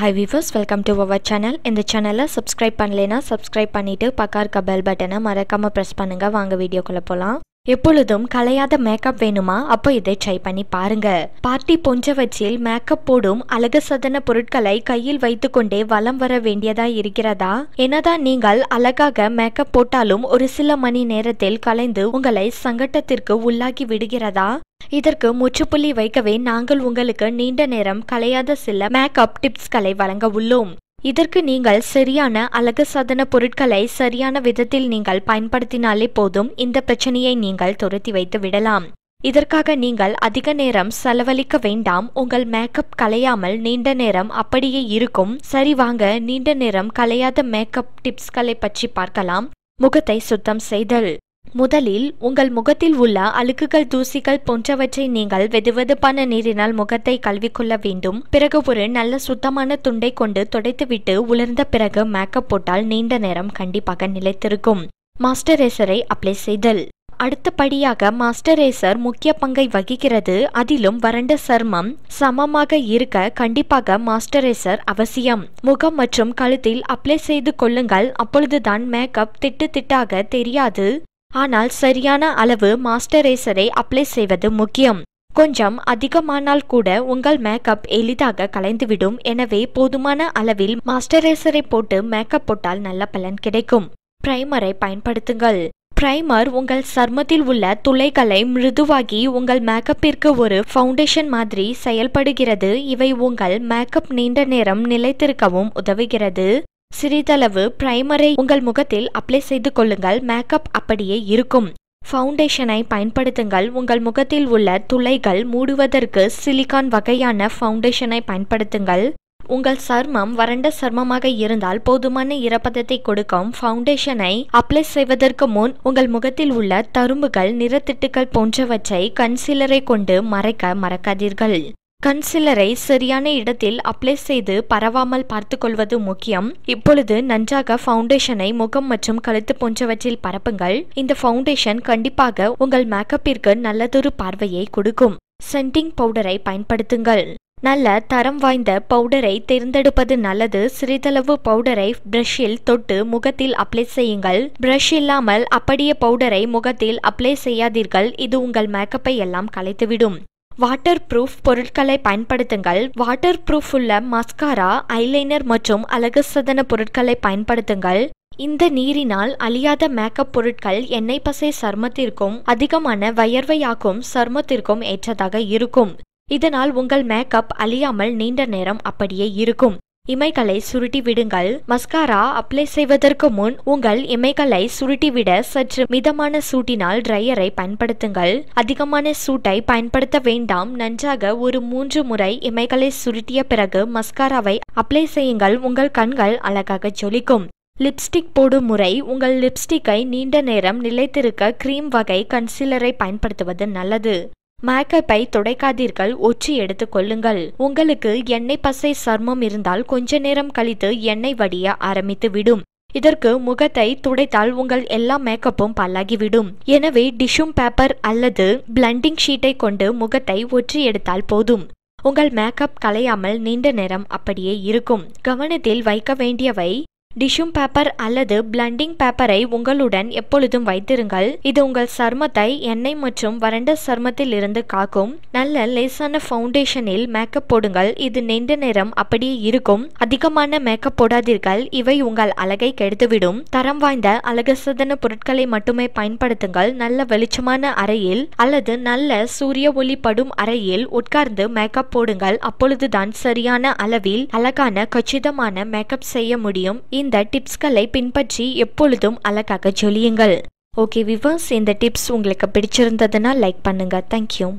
hi viewers welcome to our channel இந்த சேனலை subscribe பண்ணலனா சப்ஸ்கிரைப் பண்ணிவிட்டு பக்கா இருக்க பெல் பட்டனை மறக்காமல் ப்ரெஸ் பண்ணுங்கள் வாங்க வீடியோக்குள்ளே போகலாம் எப்பொழுதும் கலையாத மேக்கப் வேணுமா அப்போ இதை ட்ரை பண்ணி பாருங்க பார்ட்டி போன்றவற்றில் மேக்கப் போடும் அழகு சதன பொருட்களை கையில் வைத்துக்கொண்டே வலம் வர வேண்டியதா இருக்கிறதா என்னதான் நீங்கள் அழகாக மேக்கப் போட்டாலும் ஒரு சில மணி நேரத்தில் கலைந்து உங்களை சங்கட்டத்திற்கு உள்ளாக்கி விடுகிறதா இதற்கு முற்றுப்புள்ளி வைக்கவே நாங்கள் உங்களுக்கு நீண்ட நேரம் கலையாத சில மேக்கப் டிப்ஸ்களை வழங்க உள்ளோம் இதற்கு நீங்கள் சரியான அழகு சாதன பொருட்களை சரியான விதத்தில் நீங்கள் பயன்படுத்தினாலே போதும் இந்த பிரச்சனையை நீங்கள் துரத்தி வைத்து விடலாம் இதற்காக நீங்கள் அதிக நேரம் செலவழிக்க வேண்டாம் உங்கள் மேக்கப் கலையாமல் நீண்ட நேரம் அப்படியே இருக்கும் சரி வாங்க நீண்ட நேரம் கலையாத மேக்கப் டிப்ஸ்களை பற்றி பார்க்கலாம் முகத்தை சுத்தம் செய்தல் முதலில் உங்கள் முகத்தில் உள்ள அழுக்குகள் தூசிகள் போன்றவற்றை நீங்கள் வெதுவெதுப்பான நீரினால் முகத்தை கழுவிக்கொள்ள வேண்டும் பிறகு ஒரு நல்ல சுத்தமான துண்டை கொண்டு துடைத்துவிட்டு உலர்ந்த பிறகு மேக்கப் போட்டால் நீண்ட நேரம் கண்டிப்பாக நிலைத்திருக்கும் மாஸ்டரைசரை அப்ளை செய்தல் அடுத்தபடியாக மாஸ்டரைசர் முக்கிய பங்கை வகிக்கிறது அதிலும் வறண்ட சர்மம் சமமாக இருக்க கண்டிப்பாக மாஸ்டரைசர் அவசியம் முகம் மற்றும் கழுத்தில் அப்ளை செய்து கொள்ளுங்கள் அப்பொழுதுதான் மேக்கப் திட்டு திட்டாக தெரியாது ஆனால் சரியான அளவு மாஸ்டரைசரை அப்ளை செய்வது முக்கியம் கொஞ்சம் அதிகமானால் கூட உங்கள் மேக்கப் எளிதாக கலைந்துவிடும் எனவே போதுமான அளவில் மாஸ்டரைசரை போட்டு மேக்கப் போட்டால் நல்ல பலன் கிடைக்கும் பிரைமரை பயன்படுத்துங்கள் பிரைமர் உங்கள் சர்மத்தில் உள்ள துளைகளை மிருதுவாகி உங்கள் மேக்கப்பிற்கு ஒரு ஃபவுண்டேஷன் மாதிரி செயல்படுகிறது இவை உங்கள் மேக்கப் நீண்ட நேரம் நிலைத்திருக்கவும் உதவுகிறது சிறிதளவு பிரைமரை உங்கள் முகத்தில் அப்ளை செய்து கொள்ளுங்கள் மேக்கப் அப்படியே இருக்கும் ஃபவுண்டேஷனை பயன்படுத்துங்கள் உங்கள் முகத்தில் உள்ள துளைகள் மூடுவதற்கு சிலிகான் வகையான ஃபவுண்டேஷனை பயன்படுத்துங்கள் உங்கள் சர்மம் வறண்ட சர்மமாக இருந்தால் போதுமான ஈரப்பதத்தை கொடுக்கும் ஃபவுண்டேஷனை அப்ளை செய்வதற்கு முன் உங்கள் முகத்தில் உள்ள தரும்புகள் நிறத்திட்டுகள் போன்றவற்றை கன்சீலரை கொண்டு மறைக்க மறக்காதீர்கள் கன்சிலரை சரியான இடத்தில் அப்ளை செய்து பரவாமல் பார்த்து கொள்வது முக்கியம் இப்பொழுது நன்றாக ஃபவுண்டேஷனை முகம் மற்றும் கழுத்து போன்றவற்றில் பரப்புங்கள் இந்த ஃபவுண்டேஷன் கண்டிப்பாக உங்கள் மேக்கப்பிற்கு நல்லதொரு பார்வையை கொடுக்கும் சென்டிங் பவுடரை பயன்படுத்துங்கள் நல்ல தரம் வாய்ந்த பவுடரை தேர்ந்தெடுப்பது நல்லது சிறிதளவு பவுடரை பிரஷில் தொட்டு முகத்தில் அப்ளை செய்யுங்கள் பிரஷ் இல்லாமல் அப்படியே பவுடரை முகத்தில் அப்ளை செய்யாதீர்கள் இது உங்கள் மேக்கப்பை எல்லாம் கலைத்துவிடும் வாட்டர் ப்ரூஃப் பொருட்களை பயன்படுத்துங்கள் வாட்டர் ப்ரூஃப் உள்ள மஸ்காரா ஐலைனர் மற்றும் அழகு சதன பொருட்களை பயன்படுத்துங்கள் இந்த நீரினால் அழியாத மேக்கப் பொருட்கள் எண்ணெய் பசை சர்மத்திற்கும் அதிகமான வயர்வையாக்கும் சர்மத்திற்கும் ஏற்றதாக இருக்கும் இதனால் உங்கள் மேக்கப் அழியாமல் நீண்ட நேரம் அப்படியே இருக்கும் இமைகளை சுருட்டி விடுங்கள் மஸ்காரா அப்ளை செய்வதற்கு முன் உங்கள் இமைகளை சுருட்டிவிட சற்று மிதமான சூட்டினால் ட்ரையரை பயன்படுத்துங்கள் அதிகமான சூட்டை பயன்படுத்த வேண்டாம் நன்றாக ஒரு மூன்று முறை இமைகளை சுருட்டிய பிறகு மஸ்காராவை அப்ளை செய்யுங்கள் உங்கள் கண்கள் அழகாக ஜொலிக்கும் லிப்ஸ்டிக் போடும் முறை உங்கள் லிப்ஸ்டிக்கை நீண்ட நேரம் நிலைத்திருக்க கிரீம் வகை கன்சீலரை பயன்படுத்துவது நல்லது மேக்கப்பை துடைக்காதீர்கள் ஒற்றி எடுத்து கொள்ளுங்கள் உங்களுக்கு எண்ணெய் பசை சர்மம் இருந்தால் கொஞ்ச நேரம் கழித்து எண்ணெய் வடிய ஆரம்பித்து விடும் இதற்கு முகத்தை துடைத்தால் உங்கள் எல்லா மேக்கப்பும் பல்லாகிவிடும் எனவே டிஷ்யூம் பேப்பர் அல்லது பிளண்டிங் ஷீட்டை கொண்டு முகத்தை ஒற்றி எடுத்தால் போதும் உங்கள் மேக்கப் கலையாமல் நீண்ட நேரம் அப்படியே இருக்கும் கவனத்தில் வைக்க வேண்டியவை டிஷ்யூம் பேப்பர் அல்லது பிளண்டிங் பேப்பரை உங்களுடன் எப்பொழுதும் வைத்திருங்கள் இது உங்கள் சர்மத்தை எண்ணெய் மற்றும் வறண்ட சர்மத்தில் இருந்து காக்கும் நல்ல லேசான ஃபவுண்டேஷனில் மேக்கப் போடுங்கள் இது நீண்ட நேரம் அப்படியே இருக்கும் அதிகமான மேக்கப் போடாதீர்கள் இவை உங்கள் அழகை கெடுத்துவிடும் தரம் வாய்ந்த அழகசதன பொருட்களை மட்டுமே பயன்படுத்துங்கள் நல்ல வெளிச்சமான அறையில் அல்லது நல்ல சூரிய ஒளி படும் அறையில் உட்கார்ந்து மேக்கப் போடுங்கள் அப்பொழுதுதான் சரியான அளவில் அழகான கச்சிதமான மேக்கப் செய்ய முடியும் இந்த டிப்ஸ்களை பின்பற்றி எப்பொழுதும் அழகாக சொல்லியுங்கள் ஓகே விவர்ஸ் இந்த டிப்ஸ் உங்களுக்கு பிடிச்சிருந்ததுன்னா லைக் பண்ணுங்க தேங்க்யூ